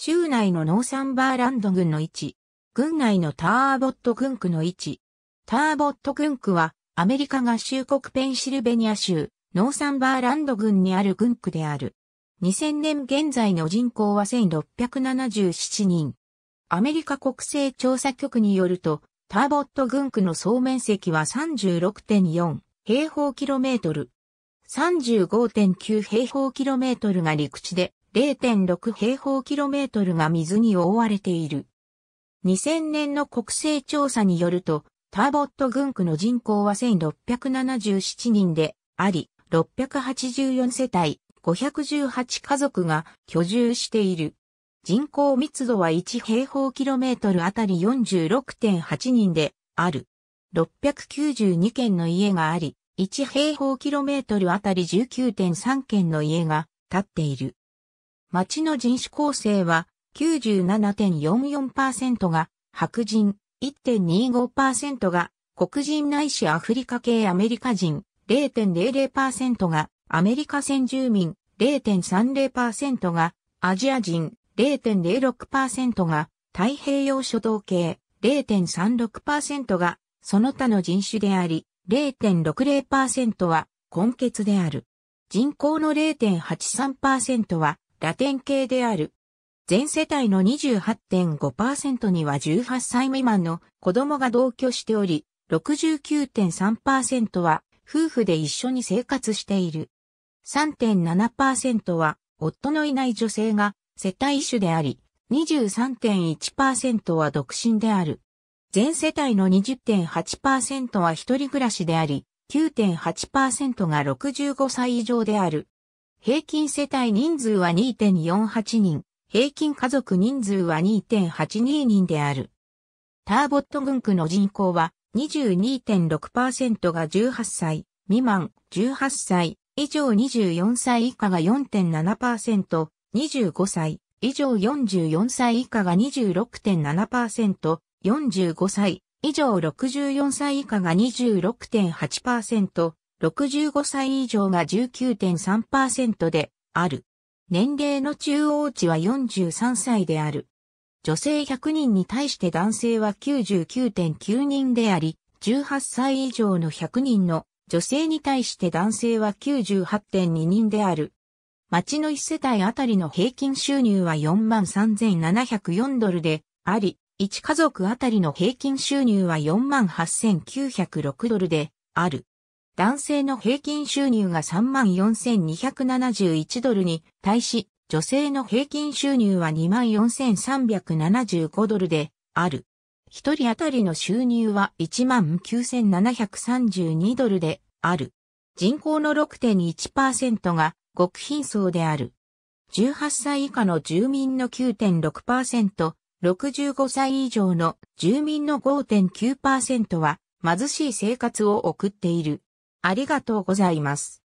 州内のノーサンバーランド郡の位置、郡内のターボット郡区の位置。ターボット郡区は、アメリカ合衆国ペンシルベニア州、ノーサンバーランド郡にある郡区である。2000年現在の人口は1677人。アメリカ国勢調査局によると、ターボット郡区の総面積は36.4平方キロメートル。35.9平方キロメートルが陸地で、0.6平方キロメートルが水に覆われている。2000年の国勢調査によると、ターボット群区の人口は1677人であり、684世帯、518家族が居住している。人口密度は1平方キロメートルあたり46.8人である。692軒の家があり、1平方キロメートルあたり19.3軒の家が建っている。町の人種構成は97.44%が白人、1.25%が黒人ないしアフリカ系アメリカ人、0.00%がアメリカ先住民、0.30%がアジア人、0.06%が太平洋諸島系、0.36%がその他の人種であり、0.60%は根血である。人口の0.83%はラテン系である。全世帯の28.5%には18歳未満の子供が同居しており、69.3%は夫婦で一緒に生活している。3.7%は夫のいない女性が世帯主であり、23.1%は独身である。全世帯の20.8%は一人暮らしであり、9.8%が65歳以上である。平均世帯人数は2.48人、平均家族人数は2.82人である。ターボット群区の人口は22.6%が18歳未満、18歳以上24歳以下が4.7%、25歳以上44歳以下が26.7%、45歳以上64歳以下が26.8%、65歳以上が19.3%である。年齢の中央値は43歳である。女性100人に対して男性は99.9人であり、18歳以上の100人の女性に対して男性は98.2人である。町の1世帯あたりの平均収入は43,704ドルであり、1家族あたりの平均収入は48,906ドルである。男性の平均収入が34,271ドルに対し、女性の平均収入は24,375ドルである。一人当たりの収入は19,732ドルである。人口の6.1%が極貧層である。18歳以下の住民の9.6%、65歳以上の住民の5.9%は貧しい生活を送っている。ありがとうございます。